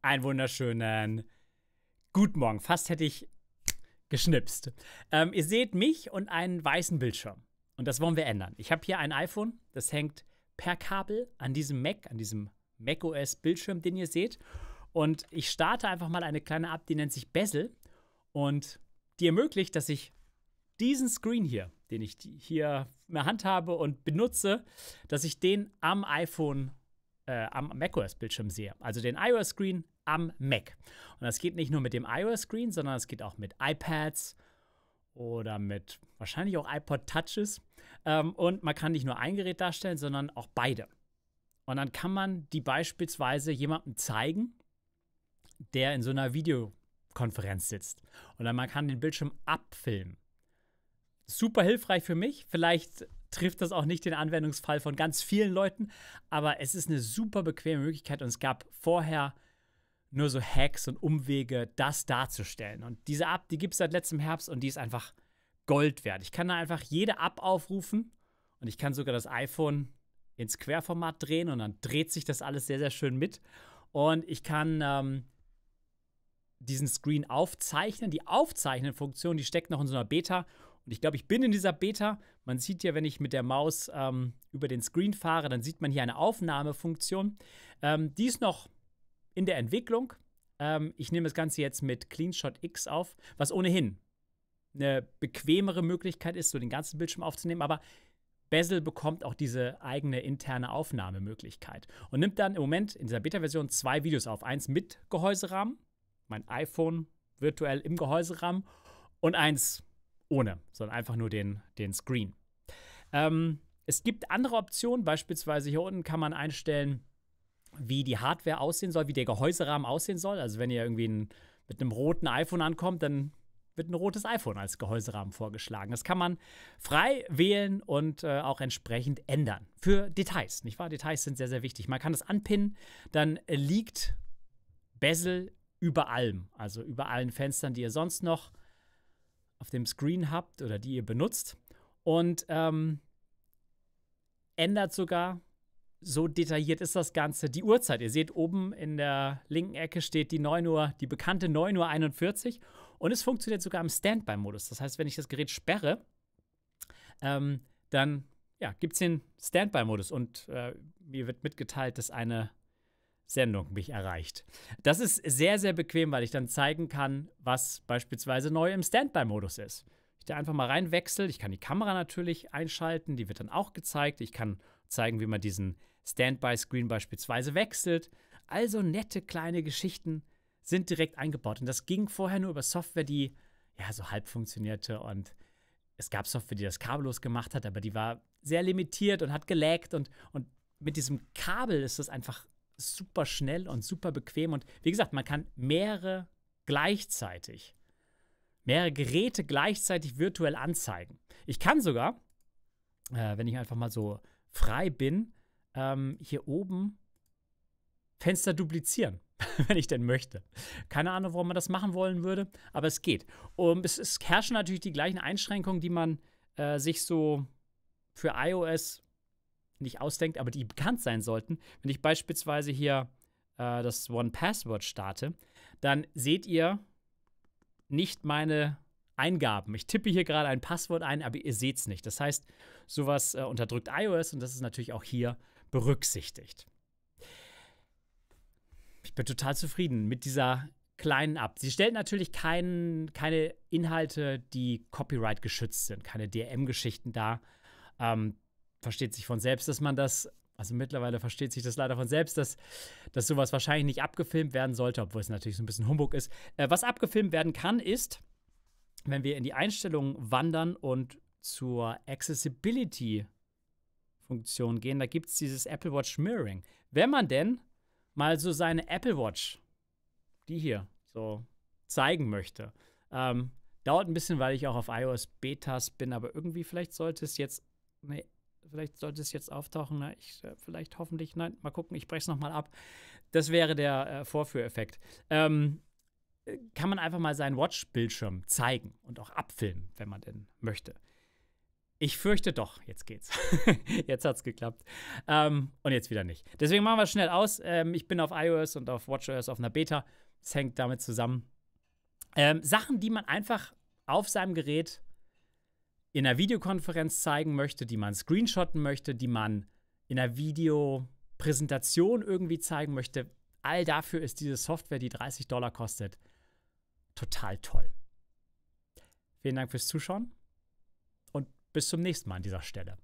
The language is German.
Einen wunderschönen Guten Morgen. Fast hätte ich geschnipst. Ähm, ihr seht mich und einen weißen Bildschirm. Und das wollen wir ändern. Ich habe hier ein iPhone, das hängt per Kabel an diesem Mac, an diesem macOS-Bildschirm, den ihr seht. Und ich starte einfach mal eine kleine App, die nennt sich Bezel. Und die ermöglicht, dass ich diesen Screen hier, den ich hier in der Hand habe und benutze, dass ich den am iPhone äh, am macOS-Bildschirm sehe. Also den iOS-Screen am Mac. Und das geht nicht nur mit dem iOS-Screen, sondern es geht auch mit iPads oder mit wahrscheinlich auch iPod Touches. Ähm, und man kann nicht nur ein Gerät darstellen, sondern auch beide. Und dann kann man die beispielsweise jemandem zeigen, der in so einer Videokonferenz sitzt. Und dann man kann den Bildschirm abfilmen. Super hilfreich für mich. Vielleicht trifft das auch nicht den Anwendungsfall von ganz vielen Leuten, aber es ist eine super bequeme Möglichkeit und es gab vorher nur so Hacks und Umwege, das darzustellen. Und diese App, die gibt es seit letztem Herbst und die ist einfach Gold wert. Ich kann da einfach jede App aufrufen und ich kann sogar das iPhone ins Querformat drehen und dann dreht sich das alles sehr, sehr schön mit. Und ich kann ähm, diesen Screen aufzeichnen. Die Aufzeichnen-Funktion, die steckt noch in so einer Beta und ich glaube, ich bin in dieser Beta. Man sieht ja, wenn ich mit der Maus ähm, über den Screen fahre, dann sieht man hier eine Aufnahmefunktion. Ähm, die ist noch in der Entwicklung. Ähm, ich nehme das Ganze jetzt mit CleanShot X auf, was ohnehin eine bequemere Möglichkeit ist, so den ganzen Bildschirm aufzunehmen. Aber Bezel bekommt auch diese eigene interne Aufnahmemöglichkeit und nimmt dann im Moment in dieser Beta-Version zwei Videos auf. Eins mit Gehäuserahmen, mein iPhone virtuell im Gehäuserahmen und eins ohne, sondern einfach nur den, den Screen. Ähm, es gibt andere Optionen, beispielsweise hier unten kann man einstellen, wie die Hardware aussehen soll, wie der Gehäuserahmen aussehen soll. Also wenn ihr irgendwie ein, mit einem roten iPhone ankommt, dann wird ein rotes iPhone als Gehäuserahmen vorgeschlagen. Das kann man frei wählen und äh, auch entsprechend ändern. Für Details, nicht wahr? Details sind sehr, sehr wichtig. Man kann das anpinnen, dann liegt Bezel über allem, also über allen Fenstern, die ihr sonst noch auf dem Screen habt oder die ihr benutzt und ähm, ändert sogar, so detailliert ist das Ganze, die Uhrzeit. Ihr seht oben in der linken Ecke steht die 9 Uhr, die bekannte 9.41 Uhr und es funktioniert sogar im Standby-Modus. Das heißt, wenn ich das Gerät sperre, ähm, dann ja, gibt es den Standby-Modus und äh, mir wird mitgeteilt, dass eine Sendung mich erreicht. Das ist sehr, sehr bequem, weil ich dann zeigen kann, was beispielsweise neu im Standby-Modus ist. Ich da einfach mal reinwechsle, Ich kann die Kamera natürlich einschalten, die wird dann auch gezeigt. Ich kann zeigen, wie man diesen Standby-Screen beispielsweise wechselt. Also nette kleine Geschichten sind direkt eingebaut. Und das ging vorher nur über Software, die ja so halb funktionierte. Und es gab Software, die das kabellos gemacht hat, aber die war sehr limitiert und hat gelaggt. Und, und mit diesem Kabel ist das einfach super schnell und super bequem. Und wie gesagt, man kann mehrere gleichzeitig, mehrere Geräte gleichzeitig virtuell anzeigen. Ich kann sogar, äh, wenn ich einfach mal so frei bin, ähm, hier oben Fenster duplizieren, wenn ich denn möchte. Keine Ahnung, warum man das machen wollen würde, aber es geht. Und es, es herrschen natürlich die gleichen Einschränkungen, die man äh, sich so für iOS nicht ausdenkt, aber die bekannt sein sollten. Wenn ich beispielsweise hier äh, das One Password starte, dann seht ihr nicht meine Eingaben. Ich tippe hier gerade ein Passwort ein, aber ihr seht es nicht. Das heißt, sowas äh, unterdrückt iOS und das ist natürlich auch hier berücksichtigt. Ich bin total zufrieden mit dieser kleinen ab. Sie stellt natürlich kein, keine Inhalte, die Copyright geschützt sind, keine dm geschichten dar. Ähm, versteht sich von selbst, dass man das, also mittlerweile versteht sich das leider von selbst, dass, dass sowas wahrscheinlich nicht abgefilmt werden sollte, obwohl es natürlich so ein bisschen Humbug ist. Äh, was abgefilmt werden kann, ist, wenn wir in die Einstellungen wandern und zur Accessibility-Funktion gehen, da gibt es dieses Apple Watch Mirroring. Wenn man denn mal so seine Apple Watch, die hier, so zeigen möchte, ähm, dauert ein bisschen, weil ich auch auf iOS Betas bin, aber irgendwie vielleicht sollte es jetzt eine vielleicht sollte es jetzt auftauchen, na, ne? ich, äh, vielleicht hoffentlich, nein, mal gucken, ich breche es nochmal ab. Das wäre der äh, Vorführeffekt. Ähm, äh, kann man einfach mal seinen Watch-Bildschirm zeigen und auch abfilmen, wenn man denn möchte. Ich fürchte doch, jetzt geht's. jetzt hat's geklappt. Ähm, und jetzt wieder nicht. Deswegen machen wir es schnell aus. Ähm, ich bin auf iOS und auf WatchOS auf einer Beta. Es hängt damit zusammen. Ähm, Sachen, die man einfach auf seinem Gerät in einer Videokonferenz zeigen möchte, die man screenshotten möchte, die man in einer Videopräsentation irgendwie zeigen möchte, all dafür ist diese Software, die 30 Dollar kostet, total toll. Vielen Dank fürs Zuschauen und bis zum nächsten Mal an dieser Stelle.